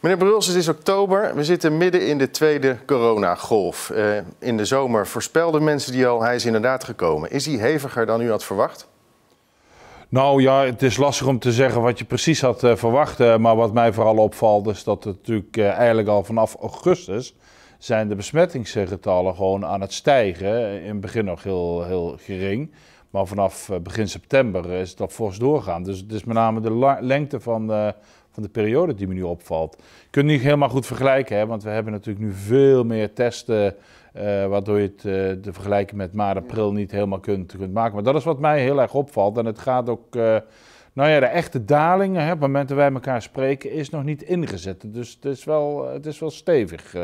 Meneer Bruls, het is oktober. We zitten midden in de tweede coronagolf. Uh, in de zomer voorspelden mensen die al, hij is inderdaad gekomen. Is hij heviger dan u had verwacht? Nou ja, het is lastig om te zeggen wat je precies had eh, verwacht. Eh, maar wat mij vooral opvalt is dat het natuurlijk eigenlijk al vanaf augustus zijn de besmettingsgetallen gewoon aan het stijgen. In het begin nog heel, heel gering. Maar vanaf begin september is dat fors doorgaan. Dus het is met name de lengte van, van de periode die me nu opvalt. Je kunt het niet helemaal goed vergelijken, hè, want we hebben natuurlijk nu veel meer testen. Eh, waardoor je het uh, te vergelijken met maart, april niet helemaal kunt, kunt maken. Maar dat is wat mij heel erg opvalt. En het gaat ook. Eh, nou ja, de echte dalingen, hè, op het moment dat wij elkaar spreken, is nog niet ingezet. Dus het is wel, het is wel stevig.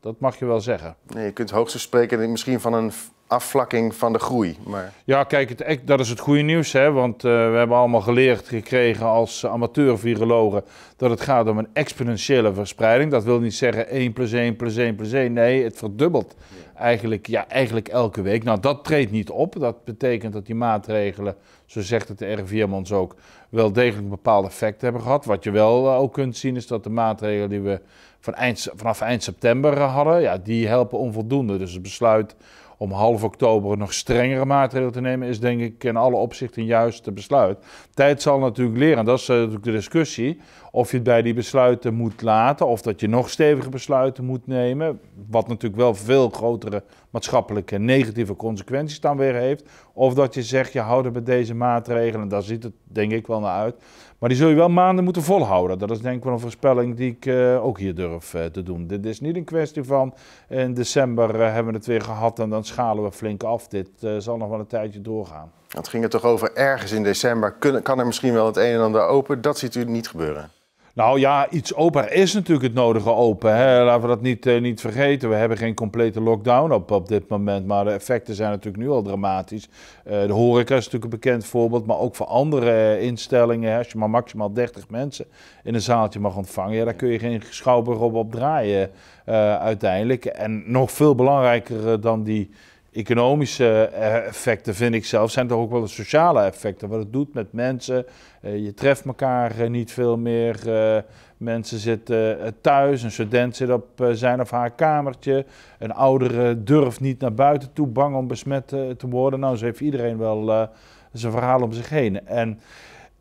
dat mag je wel zeggen. Nee, je kunt hoogstens spreken misschien van een afvlakking van de groei. Maar... Ja, kijk, dat is het goede nieuws. Hè? Want eh, we hebben allemaal geleerd gekregen als amateur-virologen dat het gaat om een exponentiële verspreiding. Dat wil niet zeggen 1 plus 1 plus 1 plus 1. Nee, het verdubbelt Eigenlijk, ja, eigenlijk elke week. Nou, dat treedt niet op. Dat betekent dat die maatregelen, zo zegt het de ons ook, wel degelijk een bepaald effect hebben gehad. Wat je wel eh, ook kunt zien is dat de maatregelen die we van eind, vanaf eind september hadden, ja, die helpen onvoldoende. Dus het besluit om half oktober nog strengere maatregelen te nemen, is denk ik in alle opzichten een juiste besluit. Tijd zal natuurlijk leren, dat is eh, natuurlijk de discussie, of je het bij die besluiten moet laten of dat je nog stevige besluiten moet nemen. Wat natuurlijk wel veel grotere maatschappelijke negatieve consequenties dan weer heeft. Of dat je zegt, je houdt er bij deze maatregelen, daar ziet het denk ik wel naar uit. Maar die zul je wel maanden moeten volhouden. Dat is denk ik wel een voorspelling die ik eh, ook hier durf eh, te doen. Dit is niet een kwestie van in december eh, hebben we het weer gehad en dan schalen we flink af. Dit zal nog wel een tijdje doorgaan. Het ging er toch over ergens in december. kan er misschien wel het een en ander open? Dat ziet u niet gebeuren. Nou ja, iets open. is natuurlijk het nodige open. Hè? Laten we dat niet, eh, niet vergeten. We hebben geen complete lockdown op, op dit moment. Maar de effecten zijn natuurlijk nu al dramatisch. Eh, de horeca is natuurlijk een bekend voorbeeld. Maar ook voor andere eh, instellingen. Hè? Als je maar maximaal 30 mensen in een zaaltje mag ontvangen. daar kun je geen schouwburg op, op draaien uiteindelijk. En nog veel belangrijker dan die economische eh, effecten, vind ik zelf, zijn toch ook wel de sociale effecten. Wat het doet met mensen. Eh, je treft elkaar eh, niet veel meer. mensen zitten thuis. Een student zit op zijn of haar kamertje. Een oudere durft niet naar buiten toe, bang om besmet te worden. Nou, ze heeft iedereen wel zijn verhaal om zich heen. En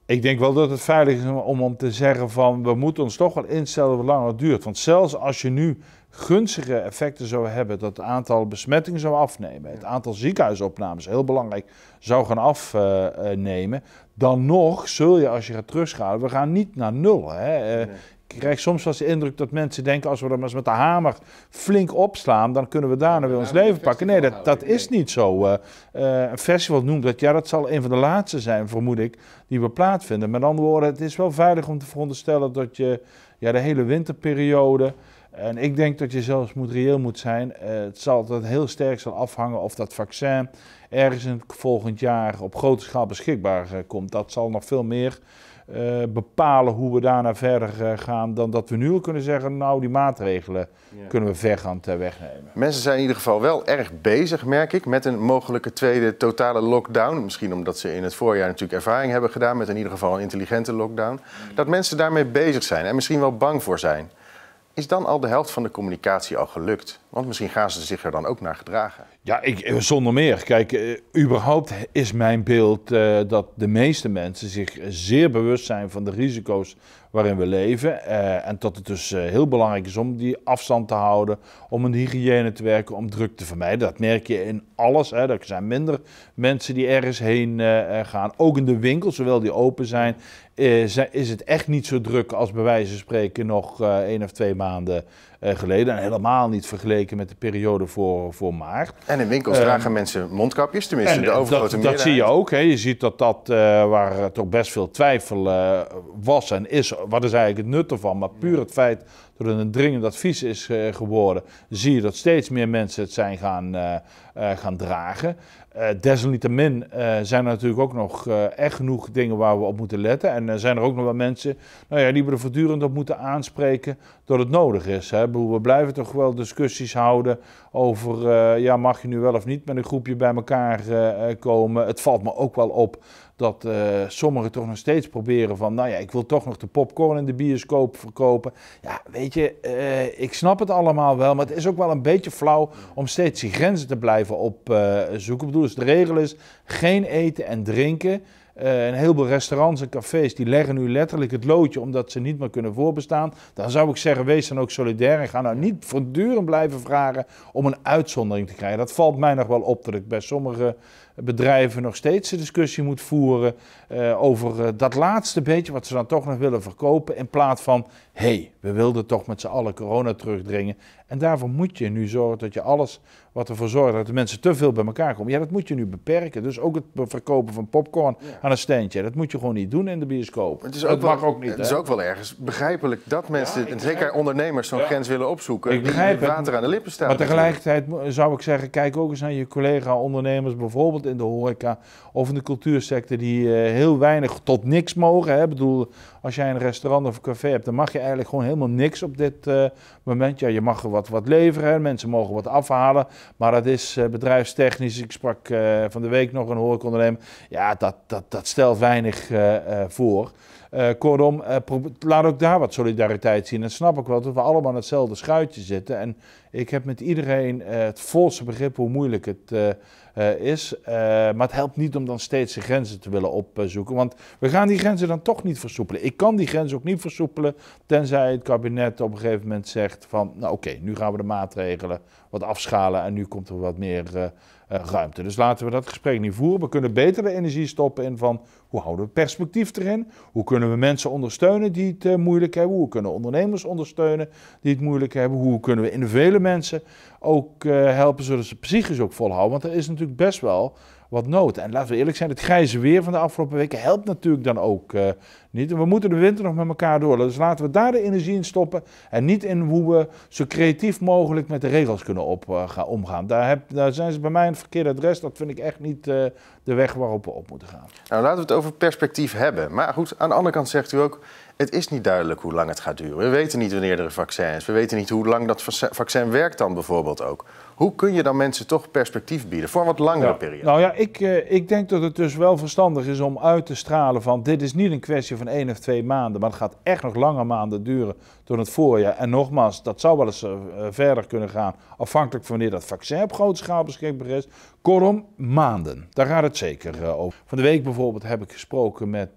ik denk wel dat het veilig is om, om te zeggen van we moeten ons toch wel instellen hoe lang het duurt. Want zelfs als je nu gunstige effecten zou hebben. Dat het aantal besmettingen zou afnemen. Het aantal ziekenhuisopnames, heel belangrijk, zou gaan afnemen. Eh, eh, dan nog zul je, als je gaat terugschalen, we gaan niet naar nul. Hè? Eh, ik krijg soms wel de indruk dat mensen denken: als we dat maar eens met de hamer flink opslaan, dan kunnen we daarna weer ons leven pakken. Nee, dat, dat is niet zo. Uh, een festival noemt dat, ja, dat zal een van de laatste zijn, vermoed ik, die we plaatsvinden. Met andere woorden, het is wel veilig om te veronderstellen dat je ja, de hele winterperiode. En ik denk dat je zelfs moet reëel moet zijn. Eh, het zal dat heel sterk zal afhangen of dat vaccin ergens volgend jaar op grote schaal beschikbaar eh, komt. Dat zal nog veel meer eh, bepalen hoe we daarna verder gaan dan dat we nu al kunnen zeggen, nou die maatregelen kunnen we vergaand wegnemen. Mensen zijn in ieder geval wel erg bezig, merk ik, met een mogelijke tweede totale lockdown. Misschien omdat ze in het voorjaar natuurlijk ervaring hebben gedaan met in ieder geval een intelligente lockdown. Dat mensen daarmee bezig zijn en misschien wel bang voor zijn. Is dan al de helft van de communicatie al gelukt? Want misschien gaan ze zich er dan ook naar gedragen. Ja, ik, eh, zonder meer. Kijk, eh, überhaupt is mijn beeld eh, dat de meeste mensen zich zeer bewust zijn van de risico's waarin we leven. Eh, en dat het dus eh, heel belangrijk is om die afstand te houden, om een hygiëne te werken, om druk te vermijden. Dat merk je in alles. Hè. Er zijn minder mensen die ergens heen eh, gaan. Ook in de winkels, zowel die open zijn, is, is het echt niet zo druk als bij wijze van spreken nog uh, één of twee maanden geleden. En helemaal niet vergeleken met de periode voor, voor maart. En in winkels ehm, dragen mensen mondkapjes, tenminste en, de overgrote dat, meerderheid. Dat zie je ook. Hè. Je ziet dat dat, waar toch best veel twijfel was en is wat is eigenlijk het nut ervan? Maar puur het feit er een dringend advies is eh, geworden, zie je dat steeds meer mensen het zijn gaan, eh, eh, gaan dragen. desalniettemin zijn er natuurlijk ook nog echt genoeg dingen waar we op moeten letten. En zijn er ook nog wel mensen nou ja, die we er voortdurend op moeten aanspreken dat het nodig is. Hè? We blijven toch wel discussies houden over ja, mag je nu wel of niet met een groepje bij elkaar komen. Het valt me ook wel op dat sommigen toch nog steeds proberen van, nou ja, ik wil toch nog de popcorn in de bioscoop verkopen. Ja, weet je je, eh, ik snap het allemaal wel, maar het is ook wel een beetje flauw om steeds die grenzen te blijven opzoeken. Eh, ik bedoel, dus de regel is geen eten en drinken. Uh, een heleboel restaurants en cafés die leggen nu letterlijk het loodje omdat ze niet meer kunnen voorbestaan. Dan zou ik zeggen, wees dan ook solidair en ga nou niet voortdurend blijven vragen om een uitzondering te krijgen. Dat valt mij nog wel op dat ik bij sommige bedrijven nog steeds de discussie moet voeren eh, over eh, dat laatste beetje wat ze dan toch nog willen verkopen. In plaats van, hé, hey, we wilden toch met z'n allen corona terugdringen. En daarvoor moet je nu zorgen dat je alles wat ervoor zorgt dat de mensen te veel bij elkaar komen. Ja, dat moet je nu beperken. Dus ook het verkopen van popcorn aan een standje Dat moet je gewoon niet doen in de bioscoop. Het is mag ook niet. Het is ook wel ergens begrijpelijk dat mensen, en zeker ondernemers, zo'n grens willen opzoeken. Ik begrijp het water aan de lippen Maar tegelijkertijd zou ik zeggen, kijk ook eens naar je collega ondernemers bijvoorbeeld in de horeca of in de cultuursector die eh, heel weinig tot niks mogen. Ik bedoel, als jij een restaurant of een café hebt, dan mag je eigenlijk gewoon helemaal niks op dit eh, moment. Ja, je mag wat, wat leveren, mensen mogen wat afhalen, maar dat is uh, bedrijfstechnisch. Ik sprak van de week nog een horecaondernemer. Ja, dat, dat, dat stelt weinig voor. kortom, laat ook daar wat solidariteit zien. Dat snap ik wel dat we allemaal in hetzelfde schuitje zitten. En ik heb met iedereen het volste begrip hoe moeilijk het eh, is. Eh, maar het helpt niet om dan steeds de grenzen te willen opzoeken. Want we gaan die grenzen dan toch niet versoepelen. Ik kan die grens ook niet versoepelen. Tenzij het kabinet op een gegeven moment zegt van... Nou oké, nu gaan we de maatregelen wat afschalen. En nu komt er wat meer eh, eh, ruimte. Dus laten we dat gesprek niet voeren. We kunnen betere energie stoppen in van hoe houden we perspectief erin? Hoe kunnen we mensen ondersteunen die het eh, moeilijk hebben? Hoe kunnen ondernemers ondersteunen die het moeilijk hebben? Hoe kunnen we individuele mensen ook eh, helpen zodat ze psychisch ook volhouden? Want er is natuurlijk best wel wat nood. En laten we eerlijk zijn, het grijze weer van de afgelopen weken helpt natuurlijk dan ook uh, niet. We moeten de winter nog met elkaar door. Dus laten we daar de energie in stoppen en niet in hoe we zo creatief mogelijk met de regels kunnen op, eh, gaan omgaan. Daar, heb, daar, zijn ze bij mij een verkeerd adres. Dat vind ik echt niet eh, de weg waarop we op moeten gaan. Nou, laten we het over perspectief hebben. Maar goed, aan de andere kant zegt u ook, het is niet duidelijk hoe lang het gaat duren. We weten niet wanneer er een vaccin is. We weten niet hoe lang dat vaccin werkt dan bijvoorbeeld ook. Hoe kun je dan mensen toch perspectief bieden voor een wat langere periode? Nou ja, ik, eh, ik denk dat het dus wel verstandig is om uit te stralen van dit is niet een kwestie van één of twee maanden, maar het gaat echt nog lange maanden duren tot het voorjaar. En nogmaals, dat zou wel eens eh, eh, verder kunnen gaan, afhankelijk van wanneer dat vaccin op grote schaal beschikbaar is. Kortom, maanden. Daar gaat het zeker over. Van de week bijvoorbeeld heb ik gesproken met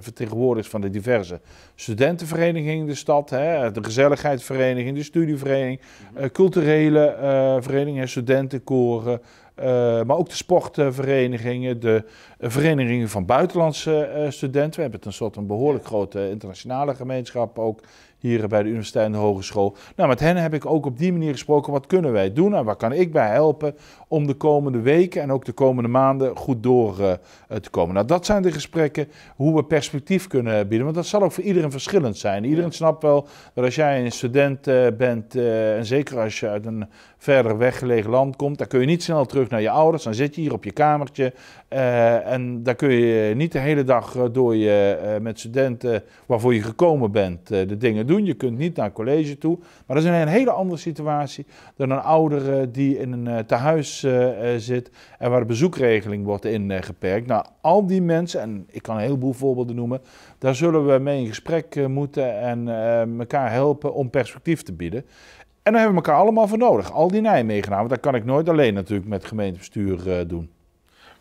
vertegenwoordigers van de diverse studentenverenigingen in de stad, hè, de gezelligheidsvereniging, de studievereniging, mhm. culturele eh, verenigingen, studentenkoren, eh, maar ook de sportverenigingen, de verenigingen van buitenlandse eh, studenten. We hebben tenslotte een behoorlijk grote internationale gemeenschap ook hier bij de universiteit en de hogeschool. Nou, met hen heb ik ook op die manier gesproken, wat kunnen wij doen en waar kan ik bij helpen om de komende weken en ook de komende maanden goed door te komen. Nou, dat zijn de gesprekken hoe we perspectief kunnen bieden, want dat zal ook voor iedereen verschillend zijn. Iedereen snapt wel dat als jij een student bent en zeker als je uit een verder weggelegen land komt, dan kun je niet snel terug naar je ouders. Dan zit je hier op je kamertje eh, en daar kun je niet de hele dag eh, door je eh, met studenten waarvoor je gekomen bent de dingen doen. Je kunt niet naar college toe. Maar dat is een hele andere situatie dan een ouder die in een tehuis zit en waar de bezoekregeling wordt ingeperkt. Nou, al die mensen, en ik kan een heleboel voorbeelden noemen, daar zullen we mee in gesprek moeten en elkaar helpen om perspectief te bieden. En daar hebben we elkaar allemaal voor nodig. Al die Nijmegenaar, meegenomen. dat kan ik nooit alleen natuurlijk met gemeentebestuur eh, doen.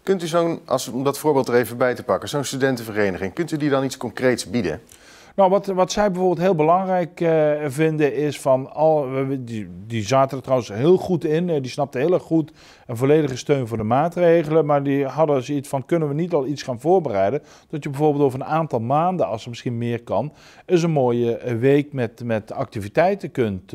Kunt u zo'n, als, om dat voorbeeld er even bij te pakken, zo'n studentenvereniging, kunt u die dan iets concreets bieden? Nou, wat, wat zij bijvoorbeeld heel belangrijk eh, vinden is van al. Die, die zaten er trouwens heel goed in. Eh, die snapten heel erg goed een volledige steun voor de maatregelen. Maar die hadden zoiets van: kunnen we niet al iets gaan voorbereiden? Dat je bijvoorbeeld over een aantal maanden, als er misschien meer kan, eens een mooie eh, week met, met activiteiten kunt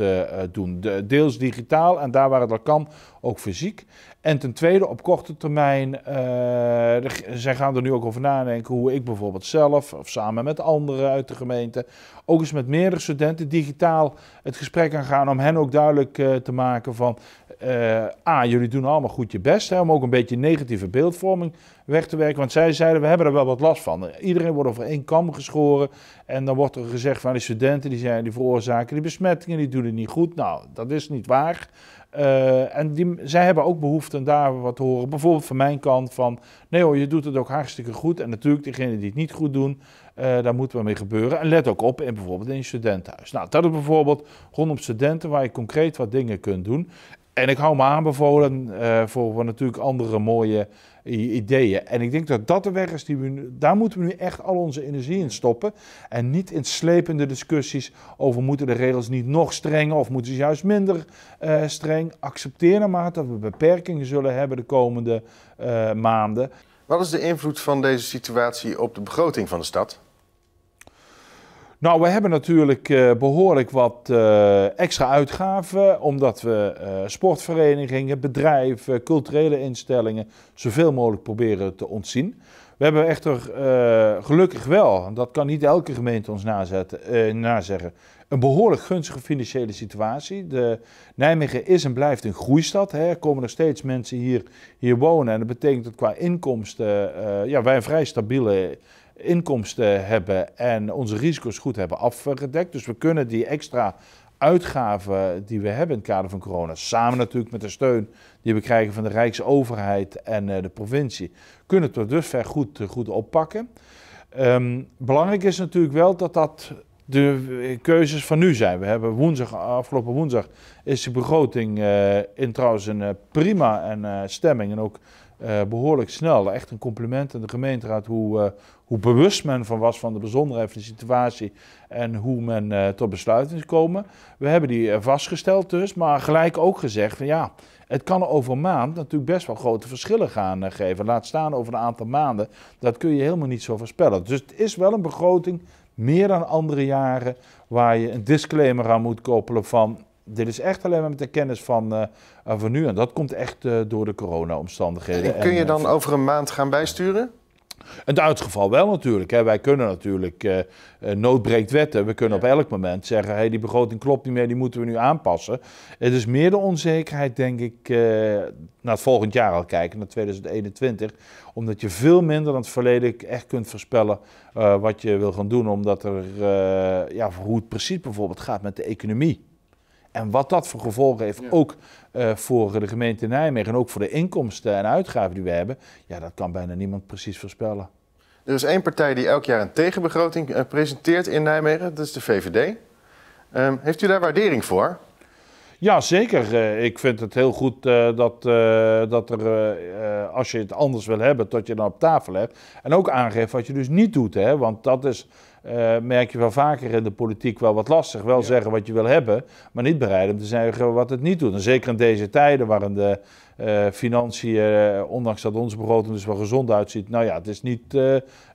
doen. deels digitaal en daar waar het al kan, ook fysiek. En ten tweede, op korte termijn, eh, zij gaan er nu ook over nadenken hoe ik bijvoorbeeld zelf of samen met anderen uit de gemeente ook eens met meerdere studenten digitaal het gesprek aan gaan om hen ook duidelijk eh, te maken van uh, A, jullie doen allemaal goed je best hè, om ook een beetje negatieve beeldvorming weg te werken. Want zij zeiden, we hebben er wel wat last van. Iedereen wordt over één kam geschoren. En dan wordt er gezegd van die studenten, die, zijn, die veroorzaken die besmettingen, die doen het niet goed. Nou, dat is niet waar. Eh, en die, zij hebben ook behoefte en daar wat te horen. Bijvoorbeeld van mijn kant van, nee hoor, je doet het ook hartstikke goed. En natuurlijk, degenen die het niet goed doen, eh, daar moeten we mee gebeuren. En let ook op in bijvoorbeeld in je studentenhuis. Nou, dat is bijvoorbeeld rondom studenten waar je concreet wat dingen kunt doen. En ik hou me aanbevolen uh, voor, voor, natuurlijk andere mooie ideeën. En ik denk dat dat de weg is die we nu, daar moeten we nu echt al onze energie in stoppen. En niet in slepende discussies over moeten de regels niet nog strenger of moeten ze juist minder uh, streng. Accepteer naarmate dat we beperkingen zullen hebben de komende eh, maanden. Wat is de invloed van deze situatie op de begroting van de stad? Nou, we hebben natuurlijk eh, behoorlijk wat eh, extra uitgaven, omdat we eh, sportverenigingen, bedrijven, culturele instellingen zoveel mogelijk proberen te ontzien. We hebben echter gelukkig wel, dat kan niet elke gemeente ons nazetten, nazeggen, een behoorlijk gunstige financiële situatie. De Nijmegen is en blijft een groeistad. Hè. Er komen nog steeds mensen hier, hier wonen. En dat betekent dat qua inkomsten eh, ja, wij een vrij stabiele inkomsten hebben en onze risico's goed hebben afgedekt. Dus we kunnen die extra uitgaven die we hebben in het kader van corona, samen natuurlijk met de steun die we krijgen van de Rijksoverheid en eh, de provincie, kunnen we dus dusver goed, eh, goed oppakken. Ehm, belangrijk is natuurlijk wel dat dat de keuzes van nu zijn. We hebben woensdag, afgelopen woensdag is de begroting eh, in trouwens een eh, prima en, eh, stemming en ook behoorlijk snel. Echt een compliment aan de gemeenteraad hoe, hoe bewust men van was van de bijzonderheid van de situatie en hoe men tot besluiten is komen. We hebben die vastgesteld dus, maar gelijk ook gezegd van ja, het kan over maand natuurlijk best wel grote verschillen gaan geven. Laat staan over een aantal maanden, dat kun je helemaal niet zo voorspellen. Dus het is wel een begroting meer dan andere jaren waar je een disclaimer aan moet koppelen van dit is echt alleen maar met de kennis van, uh, van nu. En dat komt echt eh, door de corona-omstandigheden. En kun je dan eh, over een maand gaan bijsturen? In het geval wel natuurlijk. Hè. Wij kunnen natuurlijk, uh, noodbreekt wetten, we kunnen op elk moment zeggen, hey, die begroting klopt niet meer, die moeten we nu aanpassen. Het is meer de onzekerheid, denk ik, uh, naar het volgend jaar al kijken, naar 2021, omdat je veel minder dan het verleden echt kunt voorspellen wat je wil gaan doen, omdat er, ja, hoe het precies bijvoorbeeld gaat met de economie. En wat dat voor gevolgen heeft, ook eh, voor de gemeente Nijmegen en ook voor de inkomsten en uitgaven die we hebben, ja, dat kan bijna niemand precies voorspellen. Er is één partij die elk jaar een tegenbegroting eh, presenteert in Nijmegen, dat is de VVD. Ehm, heeft u daar waardering voor? Ja, zeker. Eh, ik vind het heel goed dat, dat er, als je het anders wil hebben, dat je dan op tafel hebt. En ook aangeeft wat je dus niet doet. Hè? Want dat is uh, merk je wel vaker in de politiek wel wat lastig. Wel zeggen wat je wil hebben, maar niet bereid om te zeggen wat het niet doet. En zeker in deze tijden waarin de uh, financiën, eh, ondanks dat onze begroting dus wel gezond uitziet, nou ja, het is niet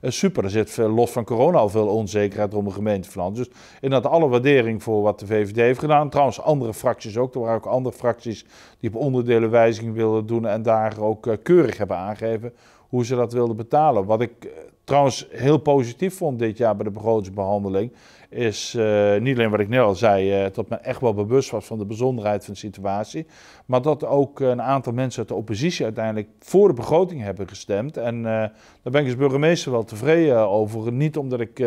super. Er zit los van corona al veel onzekerheid om de van. Dus inderdaad alle waardering voor wat de VVD heeft gedaan. Trouwens, andere fracties ook. Er waren ook andere fracties die op onderdelen onderdelenwijziging wilden doen en daar ook keurig hebben aangegeven hoe ze dat wilden betalen. Wat ik eh, trouwens heel positief vond dit jaar bij de begrotingsbehandeling, is eh, niet alleen wat ik net al zei, eh, dat men echt wel bewust was van de bijzonderheid van de situatie, maar dat ook een aantal mensen uit de oppositie uiteindelijk voor de begroting hebben gestemd. En daar ben ik als burgemeester wel tevreden over. Niet omdat ik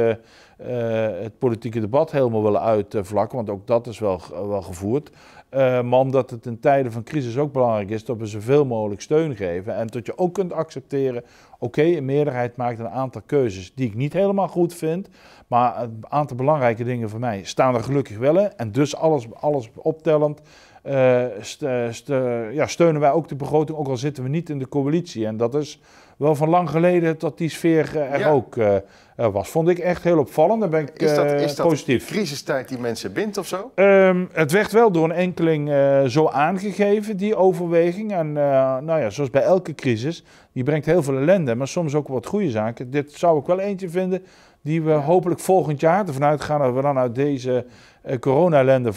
eh, het politieke debat helemaal willen uitvlakken, want ook dat is wel, wel gevoerd. Eh, maar omdat het in tijden van crisis ook belangrijk is dat we zoveel mogelijk steun geven. En dat je ook kunt accepteren, oké, een meerderheid maakt een aantal keuzes die ik niet helemaal goed vind. Maar een aantal belangrijke dingen voor mij staan er gelukkig wel in. En dus alles, alles optellend eh, eh, eh, ja, steunen wij ook de begroting, ook al zitten we niet in de coalitie. En dat is wel van lang geleden dat die sfeer er ook was. Vond ik echt heel opvallend. ben ik is dat, positief. Een crisistijd die mensen bindt of zo? Ehm, het werd wel door een enkeling zo aangegeven, die overweging. En nou ja, zoals bij elke crisis, die brengt heel veel ellende, maar soms ook wat goede zaken. Dit zou ik wel eentje vinden die we hopelijk volgend jaar ervan uitgaan dat we dan uit deze eh, corona eh, eh,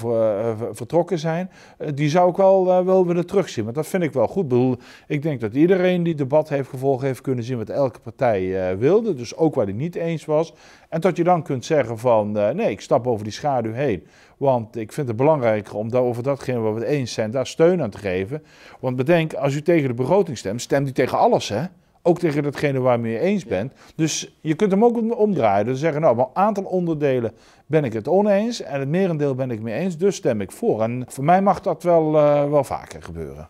vertrokken zijn. die zou ik wel, wel willen terugzien, want dat vind ik wel goed. Ik, bedoel, ik denk dat iedereen die debat heeft gevolgd heeft kunnen zien wat elke partij wilde. Dus ook waar hij niet eens was. En dat je dan kunt zeggen van nee, ik stap over die schaduw heen. Want ik vind het belangrijker om over datgene waar we het eens zijn, daar steun aan te geven. Want bedenk, als u tegen de begroting stemt, stemt u tegen alles hè. Ook tegen datgene waar je eens bent. Dus je kunt hem ook omdraaien. Dus zeggen, nou, maar een aantal onderdelen ben ik het oneens. En het merendeel ben ik mee eens. Dus stem ik voor. En voor mij mag dat wel, eh, wel vaker gebeuren.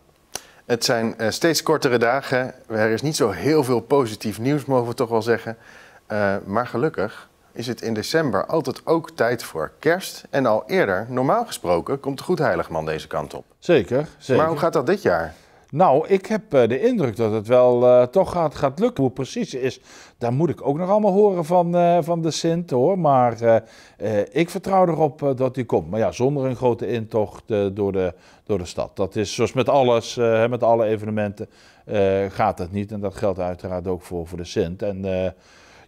Het zijn eh, steeds kortere dagen. Er is niet zo heel veel positief nieuws, mogen we toch wel zeggen. Eh, maar gelukkig is het in december altijd ook tijd voor kerst. En al eerder, normaal gesproken, komt de Goedheiligman deze kant op. Zeker, zeker. Maar hoe gaat dat dit jaar? Nou, ik heb eh, de indruk dat het wel eh, toch gaat, gaat lukken. Hoe het precies is, daar moet ik ook nog allemaal horen van, eh, van de Sint hoor. Maar ik vertrouw erop dat die komt. Maar ja, zonder een grote intocht door, de, door de stad. Dat is zoals met alles, met alle evenementen, gaat dat niet. En dat geldt uiteraard ook voor, voor de Sint. En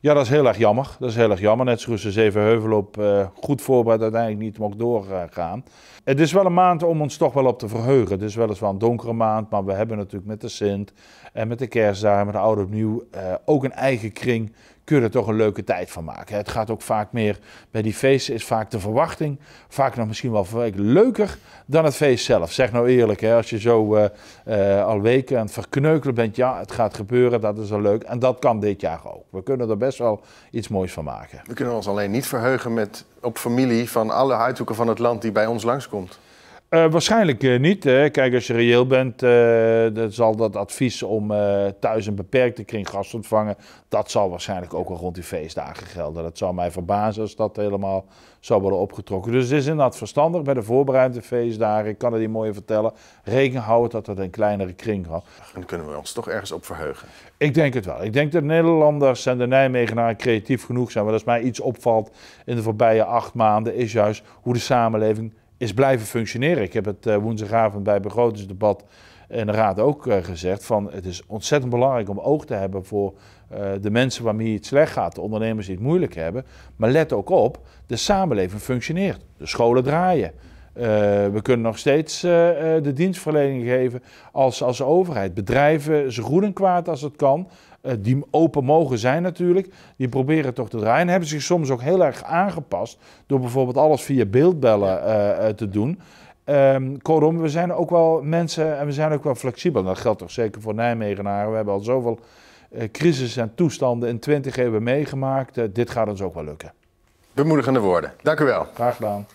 ja, dat is heel erg jammer. Dat is heel erg jammer. Net zoals de Zevenheuvel op eh, goed voorbereid uiteindelijk niet mocht doorgaan. Het is wel een maand om ons toch wel op te verheugen. Het is weliswaar een donkere maand, maar we hebben natuurlijk met de Sint en met de kerstdagen, met de oude Opnieuw, uh, ook een eigen kring kun je er toch een leuke tijd van maken. Het gaat ook vaak meer, bij die feesten is vaak de verwachting vaak nog misschien wel leuker dan het feest zelf. Zeg nou eerlijk, hè, als je zo eh, eh, al weken aan het verkneukelen bent, ja, het gaat gebeuren, dat is al leuk. En dat kan dit jaar ook. We kunnen er best wel iets moois van maken. We kunnen ons alleen niet verheugen met, op familie van alle uithoeken van het land die bij ons langskomt. Eh, waarschijnlijk eh, niet. Hè. Kijk, als je reëel bent, eh, dan zal dat advies om thuis een beperkte kring gast ontvangen, dat zal waarschijnlijk ook wel rond die feestdagen gelden. Dat zou mij verbazen als dat helemaal zou worden opgetrokken. Dus het is inderdaad verstandig bij de voorbereidingen feestdagen, ik kan het je mooie vertellen, rekening houden dat het een kleinere kring had. Dan kunnen we ons toch ergens op verheugen. Ik denk het wel. Ik denk dat Nederlanders en de Nijmegenaren creatief genoeg zijn. Maar als mij iets opvalt in de voorbije acht maanden, is juist hoe de samenleving is blijven functioneren. Ik heb het eh, woensdagavond bij begrotingsdebat in de Raad ook eh, gezegd. Van, het is ontzettend belangrijk om oog te hebben voor eh, de mensen waarmee het slecht gaat. De ondernemers die het moeilijk hebben. Maar let ook op, de samenleving functioneert. De scholen draaien. Eh, we kunnen nog steeds eh, eh, de dienstverlening geven als, als overheid. Bedrijven, zo goed en kwaad als het kan, die open mogen zijn natuurlijk, die proberen toch te draaien. En hebben zich soms ook heel erg aangepast door bijvoorbeeld alles via beeldbellen te doen. Ehm, kortom, we zijn ook wel mensen en we zijn ook wel flexibel. Dat geldt toch zeker voor Nijmegenaren. We hebben al zoveel crisis en toestanden in 20 hebben meegemaakt. dit gaat ons ook wel lukken. Bemoedigende woorden. Dank u wel. Graag gedaan.